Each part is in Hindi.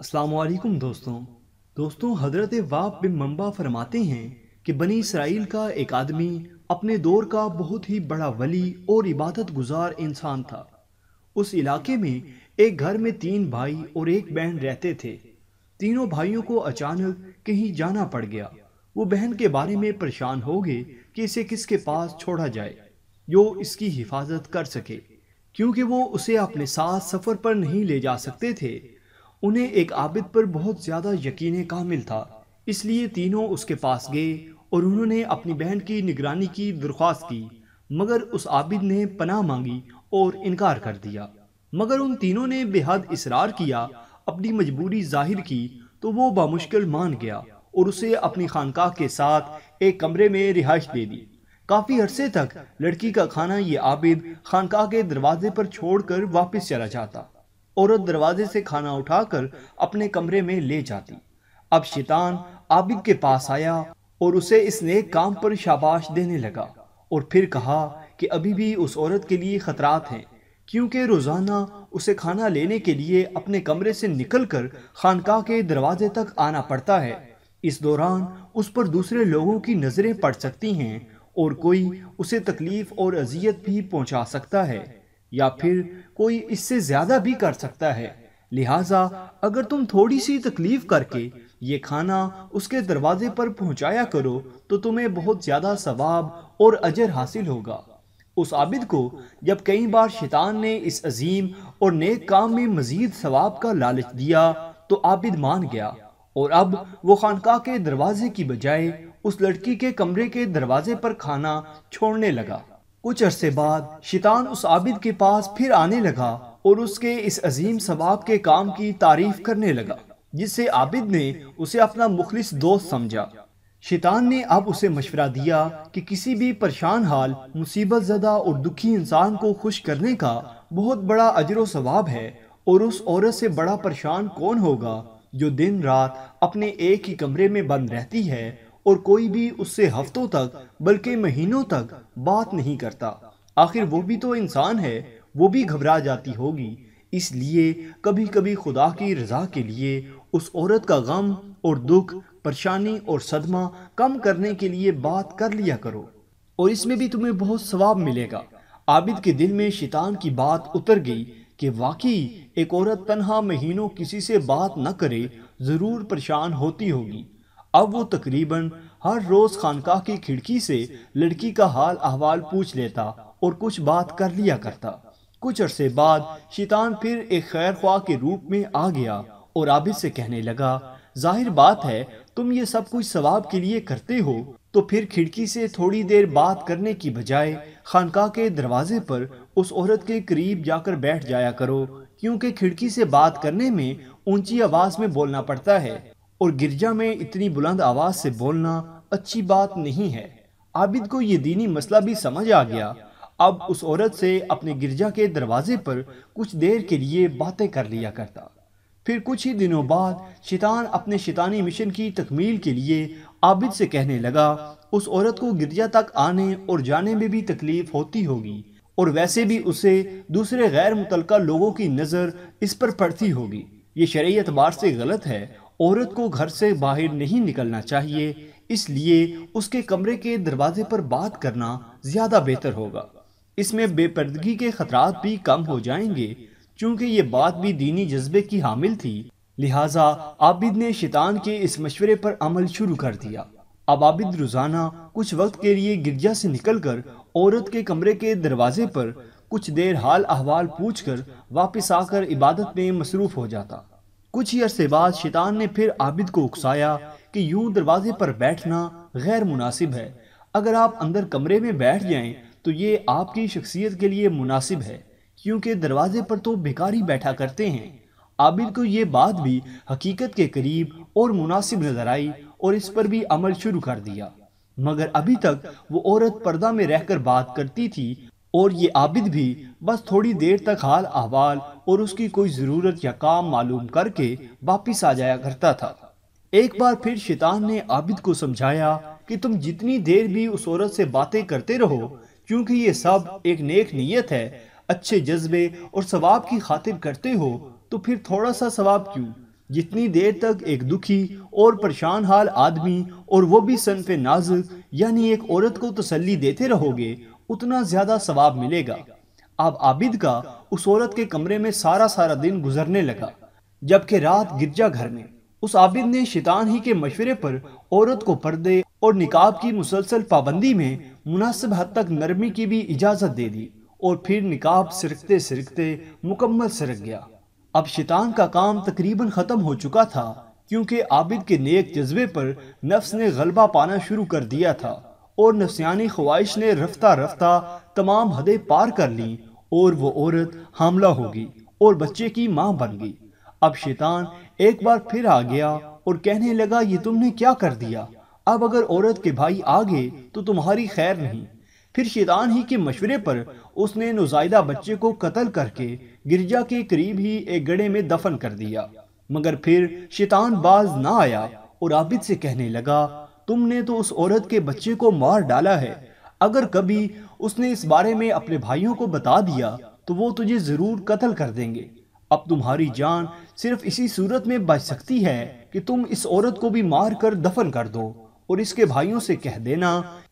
असलकुम दोस्तों दोस्तों हजरत वाप बिन मम्बा फरमाते हैं कि बनी इसराइल का एक आदमी अपने दौर का बहुत ही बड़ा वली और इबादत गुजार इंसान था उस इलाके में एक घर में तीन भाई और एक बहन रहते थे तीनों भाइयों को अचानक कहीं जाना पड़ गया वो बहन के बारे में परेशान हो गए कि इसे किसके पास छोड़ा जाए जो इसकी हिफाजत कर सके क्योंकि वो उसे अपने साथ सफ़र पर नहीं ले जा सकते थे उन्हें एक आबिद पर बहुत ज़्यादा यकीन कामिल था इसलिए तीनों उसके पास गए और उन्होंने अपनी बहन की निगरानी की दरख्वास्त की मगर उस आबिद ने पनाह मांगी और इनकार कर दिया मगर उन तीनों ने बेहद इसरार किया अपनी मजबूरी जाहिर की तो वो बामुश्किल मान गया और उसे अपनी खानकाह के साथ एक कमरे में रिहाइश दे दी काफ़ी अरसे तक लड़की का खाना ये आबिद खानकाह के दरवाजे पर छोड़कर वापस चला जाता औरत दरवाजे से खाना उठाकर अपने कमरे में ले जाती अब शैतान आबिद के पास आया और उसे इस नेक काम पर शाबाश देने लगा और फिर कहा कि अभी भी उस औरत के लिए खतरात हैं क्योंकि रोज़ाना उसे खाना लेने के लिए अपने कमरे से निकलकर खानका के दरवाजे तक आना पड़ता है इस दौरान उस पर दूसरे लोगों की नज़रें पड़ सकती हैं और कोई उसे तकलीफ़ और अजियत भी पहुंचा सकता है या फिर कोई इससे ज्यादा भी कर सकता है लिहाजा अगर तुम थोड़ी सी तकलीफ करके ये खाना उसके दरवाजे पर पहुंचाया करो तो तुम्हें बहुत ज्यादा सवाब और अजर हासिल होगा उस आबिद को जब कई बार शैतान ने इस अजीम और नेक काम में मजीद सवाब का लालच दिया तो आबिद मान गया और अब वो खानका के दरवाजे की बजाय उस लड़की के कमरे के दरवाजे पर खाना छोड़ने लगा कुछ अरसे बाद शैतान उस आबिद के पास फिर आने लगा और उसके इस अजीम सबाब के काम की तारीफ करने लगा जिससे आबिद ने उसे अपना मुखलिस दोस्त समझा शैतान ने अब उसे मशवरा दिया कि किसी भी परेशान हाल मुसीबत ज़दा और दुखी इंसान को खुश करने का बहुत बड़ा अजर सवाब है और उस औरत से बड़ा परेशान कौन होगा जो दिन रात अपने एक ही कमरे में बंद रहती है और कोई भी उससे हफ्तों तक बल्कि महीनों तक बात नहीं करता आखिर वो भी तो इंसान है वो भी घबरा जाती होगी इसलिए कभी कभी खुदा की रजा के लिए उस औरत का गम और दुख परेशानी और सदमा कम करने के लिए बात कर लिया करो और इसमें भी तुम्हें बहुत सवाब मिलेगा आबिद के दिल में शैतान की बात उतर गई कि वाकई एक औरत तनहा महीनों किसी से बात न करे ज़रूर परेशान होती होगी अब वो तकरीबन हर रोज खानकाह की खिड़की से लड़की का हाल अहवाल पूछ लेता और कुछ बात कर लिया करता कुछ अरसे बाद शैतान फिर एक खैर ख्वाह के रूप में आ गया और आबिद से कहने लगा जाहिर बात है तुम ये सब कुछ सवाब के लिए करते हो तो फिर खिड़की से थोड़ी देर बात करने की बजाय खानका के दरवाजे पर उस औरत के करीब जाकर बैठ जाया करो क्योंकि खिड़की से बात करने में ऊंची आवाज में बोलना पड़ता है और गिरजा में इतनी बुलंद आवाज से बोलना अच्छी बात नहीं है आबिद को यह दीनी मसला भी समझ आ गया अब उस औरत से अपने गिरजा के दरवाजे पर कुछ देर के लिए बातें कर लिया करता फिर कुछ ही दिनों बाद शैतान अपने शैतानी मिशन की तकमील के लिए आबिद से कहने लगा उस औरत को गिरजा तक आने और जाने में भी तकलीफ होती होगी और वैसे भी उसे दूसरे गैर मुतलका लोगों की नज़र इस पर पड़ती होगी ये शरय एतबार से गलत है औरत को घर से बाहर नहीं निकलना चाहिए इसलिए उसके कमरे के दरवाजे पर बात करना ज़्यादा बेहतर होगा इसमें बेपर्दगी के खतरा भी कम हो जाएंगे चूँकि ये बात भी दीनी जज्बे की हामिल थी लिहाजा आबिद ने शैतान के इस मशवरे पर अमल शुरू कर दिया अब आबिद रोज़ाना कुछ वक्त के लिए गिरजा से निकलकर औरत के कमरे के दरवाजे पर कुछ देर हाल अहवाल पूछकर वापस आकर इबादत में मसरूफ़ हो जाता कुछ ही अरसे बाद शैतान ने फिर आबिद को उकसाया कि यूं दरवाजे पर बैठना गैर मुनासिब है अगर आप अंदर कमरे में बैठ जाएं तो ये आपकी शख्सियत के लिए मुनासिब है क्योंकि दरवाजे पर तो भिकारी बैठा करते हैं आबिद को ये बात भी हकीकत के करीब और मुनासिब नजर आई और इस पर भी अमल शुरू कर दिया मगर अभी तक वो औरत पर्दा में रहकर बात करती थी और ये आबिद भी बस थोड़ी देर तक हाल अहवाल और उसकी कोई ज़रूरत या काम मालूम करके वापिस आ जाया करता था एक बार फिर शैतान ने आबिद को समझाया कि तुम जितनी देर भी उस औरत से बातें करते रहो क्योंकि ये सब एक नेक नीयत है अच्छे जज्बे और सवाब की खातिर करते हो तो फिर थोड़ा सा सवाब क्यों जितनी देर तक एक दुखी और परेशान हाल आदमी और वो भी सनफ नाजुक यानी एक औरत को तसल्ली देते रहोगे उतना ज्यादा सवाब मिलेगा अब आबिद का उस औरत के कमरे में सारा सारा दिन गुजरने लगा जबकि रात गिरजा घर में उस आबिद ने शैतान ही के मशवरे पर औरत को पर्दे और निकाब की मुसलसल पाबंदी में मुनासिब हद तक नरमी की भी इजाज़त दे दी और फिर निकाब सिरकते सिरकते मुकम्मल सिरक गया अब शैतान का काम तकरीबन ख़त्म हो चुका था क्योंकि आबिद के नेक जज्बे पर नफ्स ने गलबा पाना शुरू कर दिया था और नफसियानी ख्वाहिश ने रफ्ता रफ्ता तमाम हदें पार कर ली और वो औरत हमला होगी और बच्चे की माँ बन गई अब शैतान एक बार फिर आ गया और कहने लगा ये तुमने क्या कर दिया अब अगर औरत के भाई आ गए तो तुम्हारी खैर नहीं फिर शैतान ही के मशवरे पर उसने नुजायदा बच्चे को कत्ल करके गिरजा के करीब ही एक गड़े में दफन कर दिया मगर फिर शैतान बाज ना आया और आबिद से कहने लगा तुमने तो उस औरत के बच्चे को मार डाला है अगर कभी उसने इस बारे में अपने भाइयों को बता दिया तो वो तुझे ज़रूर कत्ल कर देंगे अब तुम्हारी जान सिर्फ इसी सूरत में बच सकती है कि तुम इस औरत को भी मार कर दफन कर दो और इसके भाइयों से कह देना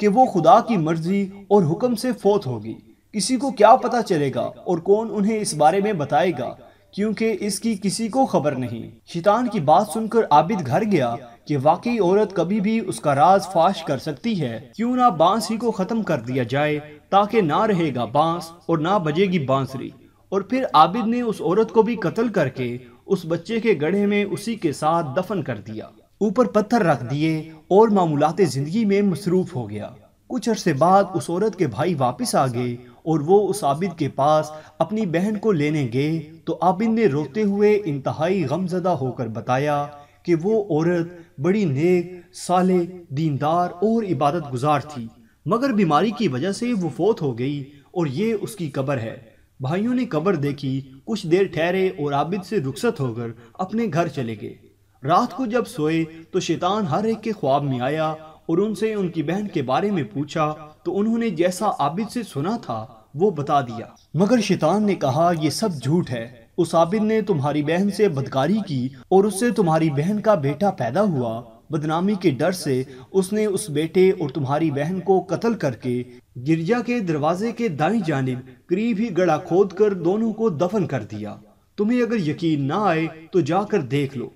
कि वो खुदा की मर्जी और हुक्म से फोत होगी किसी को क्या पता चलेगा और कौन उन्हें इस बारे में बताएगा क्योंकि इसकी किसी को खबर नहीं शैतान की बात सुनकर आबिद घर गया कि वाकई औरत कभी भी उसका राज फाश कर सकती है क्यों ना बांस ही को खत्म कर दिया जाए ताकि ना रहेगा बांस और ना बजेगी बांसुरी और फिर आबिद ने उस औरत को भी कत्ल करके उस बच्चे के गढ़े में उसी के साथ दफन कर दिया ऊपर पत्थर रख दिए और मामूलाते ज़िंदगी में मसरूफ़ हो गया कुछ अरसे बाद उस औरत के भाई वापस आ गए और वो उस आबिद के पास अपनी बहन को लेने गए तो आबिद ने रोते हुए इंतहाई गमजदा होकर बताया कि वो औरत बड़ी नेक साले दीनदार और इबादत गुजार थी मगर बीमारी की वजह से वो फोत हो गई और ये उसकी कब्र है भाइयों ने कब्र देखी कुछ देर ठहरे और आबिद से रुखसत होकर अपने घर चले गए रात को जब सोए तो शैतान हर एक के ख्वाब में आया और उनसे उनकी बहन के बारे में पूछा तो उन्होंने जैसा आबिद से सुना था वो बता दिया मगर शैतान ने कहा यह सब झूठ है उस आबिद ने तुम्हारी बहन से बदकारी की और उससे तुम्हारी बहन का बेटा पैदा हुआ बदनामी के डर से उसने उस बेटे और तुम्हारी बहन को कत्ल करके गिरजा के दरवाजे के दाई जानब करीब ही गड़ा खोद कर दोनों को दफन कर दिया तुम्हें अगर यकीन ना आए तो जाकर देख लो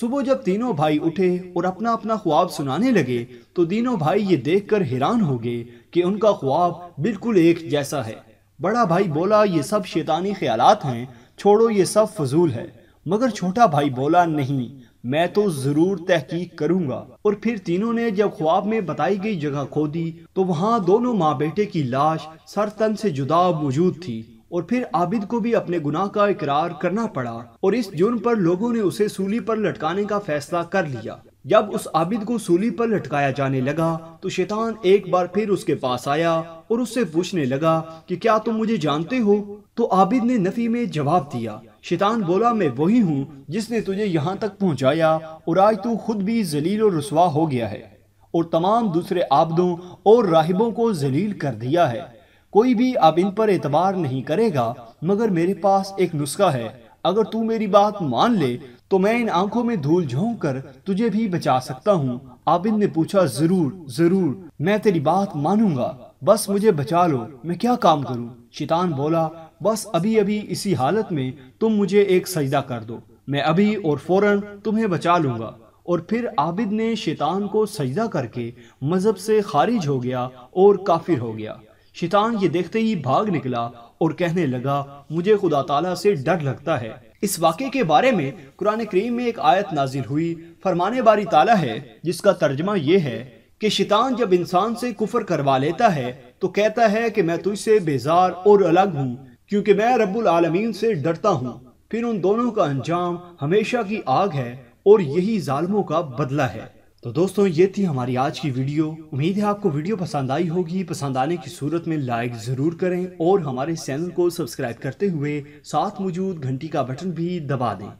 सुबह जब तीनों भाई उठे और अपना अपना ख्वाब सुनाने लगे तो तीनों भाई ये देखकर हैरान हो गए कि उनका ख्वाब बिल्कुल एक जैसा है बड़ा भाई बोला ये सब शैतानी ख्यालात हैं छोड़ो ये सब फजूल है मगर छोटा भाई बोला नहीं मैं तो जरूर तहकीक करूंगा और फिर तीनों ने जब ख्वाब में बताई गई जगह खोदी तो वहाँ दोनों माँ बेटे की लाश सर तन से जुदा मौजूद थी और फिर आबिद को भी अपने गुनाह का इकरार करना पड़ा और इस जुर्म पर लोगों ने उसे सूली पर लटकाने का फैसला कर लिया जब उस आबिद को सूली पर लटकाया जाने लगा तो शैतान एक बार फिर उसके पास आया और उससे पूछने लगा कि क्या तुम मुझे जानते हो तो आबिद ने नफी में जवाब दिया शैतान बोला मैं वही हूँ जिसने तुझे यहाँ तक पहुँचाया और आज तू खुद भी जलील और रसवा हो गया है और तमाम दूसरे आबदों और राहिबों को जलील कर दिया है कोई भी अब इन पर एतबार नहीं करेगा मगर मेरे पास एक नुस्खा है अगर तू मेरी बात मान ले तो मैं इन आंखों में धूल झोंक कर तुझे भी बचा सकता हूँ आबिद ने पूछा जरूर जरूर मैं तेरी बात मानूंगा बस मुझे बचा लो मैं क्या काम करूँ शैतान बोला बस अभी अभी इसी हालत में तुम मुझे एक सजदा कर दो मैं अभी और फौरन तुम्हें बचा लूंगा और फिर आबिद ने शैतान को सजदा करके मज़हब से खारिज हो गया और काफिर हो गया शैतान ये देखते ही भाग निकला और कहने लगा मुझे खुदा तला से डर लगता है इस वाक्य के बारे में कुरान करीम में एक आयत नाजिल हुई फरमाने बारी ताला है जिसका तर्जमा ये है कि शैतान जब इंसान से कुफर करवा लेता है तो कहता है कि मैं तुझसे बेजार और अलग हूँ क्योंकि मैं रब्बुल आलमीन से डरता हूँ फिर उन दोनों का अंजाम हमेशा की आग है और यही जालमों का बदला है तो दोस्तों ये थी हमारी आज की वीडियो उम्मीद है आपको वीडियो पसंद आई होगी पसंद आने की सूरत में लाइक ज़रूर करें और हमारे चैनल को सब्सक्राइब करते हुए साथ मौजूद घंटी का बटन भी दबा दें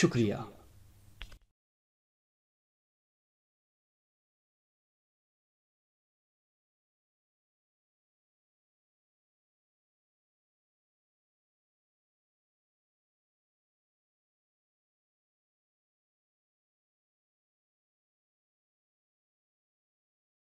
शुक्रिया